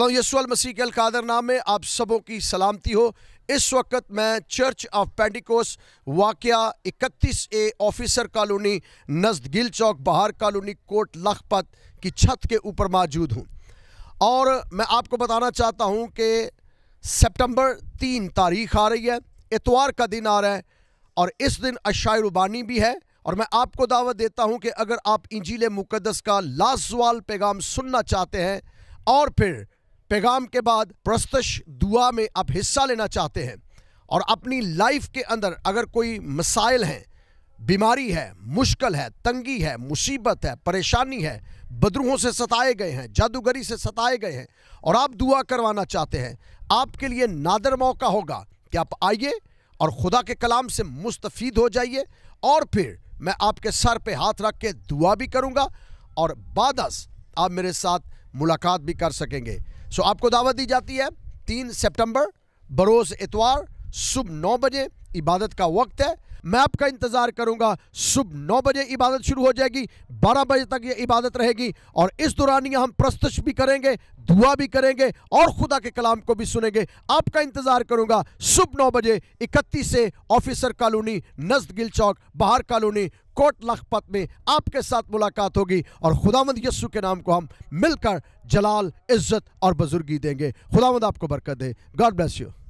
तो यसुअल मसीह के अलकादर नाम में आप सबों की सलामती हो इस वक्त मैं चर्च ऑफ पेंडिकोस वाक़ इकतीस ए ऑफिसर कॉलोनी नजदगिल चौक बहार कॉलोनी कोट लखपत की छत के ऊपर मौजूद हूँ और मैं आपको बताना चाहता हूँ कि सितंबर तीन तारीख आ रही है इतवार का दिन आ रहा है और इस दिन अशाय रुबानी भी है और मैं आपको दावत देता हूँ कि अगर आप इंजील मुकदस का लाजवाल पैगाम सुनना चाहते हैं और फिर पैगाम के बाद प्रस्तश दुआ में आप हिस्सा लेना चाहते हैं और अपनी लाइफ के अंदर अगर कोई मसाइल हैं बीमारी है मुश्किल है तंगी है मुसीबत है परेशानी है बदरूहों से सताए गए हैं जादूगरी से सताए गए हैं और आप दुआ करवाना चाहते हैं आपके लिए नादर मौका होगा कि आप आइए और खुदा के कलाम से मुस्तफीद हो जाइए और फिर मैं आपके सर पे हाथ रख के दुआ भी करूँगा और बादस आप मेरे साथ मुलाकात भी कर सकेंगे सो आपको दावत दी जाती है तीन सितंबर बरोज़ इतवार सुबह नौ बजे इबादत का वक्त है मैं आपका इंतज़ार करूंगा सुबह नौ बजे इबादत शुरू हो जाएगी बारह बजे तक ये इबादत रहेगी और इस दौरान यह हम प्रस्तुत भी करेंगे दुआ भी करेंगे और खुदा के कलाम को भी सुनेंगे आपका इंतज़ार करूंगा सुबह नौ बजे इकतीस से ऑफिसर कॉलोनी नजद गिल चौक बाहर कॉलोनी कोट लखपत में आपके साथ मुलाकात होगी और खुदावंद यस्सु के नाम को हम मिलकर जलाल इज्जत और बुजुर्गी देंगे खुदावंद आपको बरकत दे गॉड ब्लेस यू